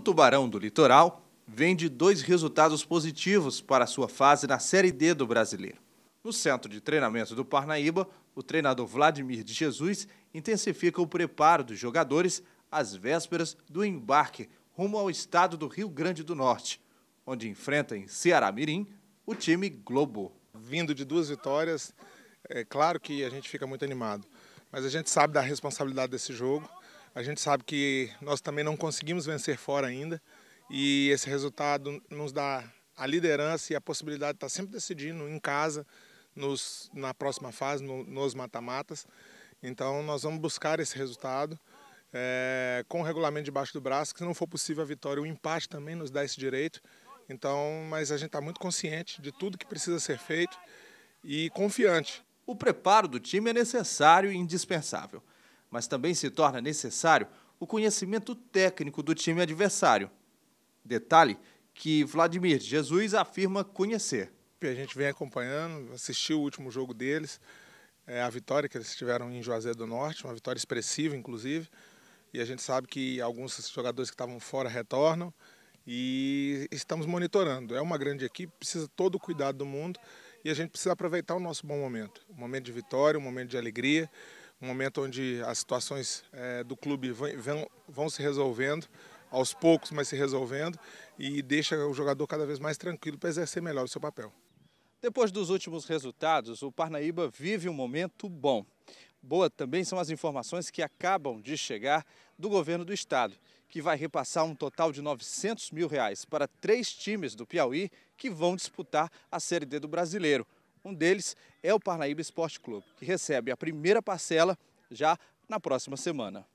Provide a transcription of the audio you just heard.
O Tubarão do Litoral vem de dois resultados positivos para sua fase na Série D do Brasileiro. No centro de treinamento do Parnaíba, o treinador Vladimir de Jesus intensifica o preparo dos jogadores às vésperas do embarque rumo ao estado do Rio Grande do Norte, onde enfrenta em Ceará Mirim o time Globo. Vindo de duas vitórias, é claro que a gente fica muito animado, mas a gente sabe da responsabilidade desse jogo a gente sabe que nós também não conseguimos vencer fora ainda e esse resultado nos dá a liderança e a possibilidade de estar tá sempre decidindo em casa, nos, na próxima fase, no, nos mata-matas. Então nós vamos buscar esse resultado é, com o regulamento debaixo do braço, que se não for possível a vitória, o empate também nos dá esse direito. Então, mas a gente está muito consciente de tudo que precisa ser feito e confiante. O preparo do time é necessário e indispensável mas também se torna necessário o conhecimento técnico do time adversário. Detalhe que Vladimir Jesus afirma conhecer. A gente vem acompanhando, assistiu o último jogo deles, é, a vitória que eles tiveram em Juazeiro do Norte, uma vitória expressiva, inclusive. E a gente sabe que alguns jogadores que estavam fora retornam e estamos monitorando. É uma grande equipe, precisa todo o cuidado do mundo e a gente precisa aproveitar o nosso bom momento. Um momento de vitória, um momento de alegria um momento onde as situações é, do clube vão, vão se resolvendo, aos poucos, mas se resolvendo, e deixa o jogador cada vez mais tranquilo para exercer melhor o seu papel. Depois dos últimos resultados, o Parnaíba vive um momento bom. Boa também são as informações que acabam de chegar do governo do estado, que vai repassar um total de 900 mil reais para três times do Piauí que vão disputar a Série D do Brasileiro. Um deles é o Parnaíba Esporte Clube, que recebe a primeira parcela já na próxima semana.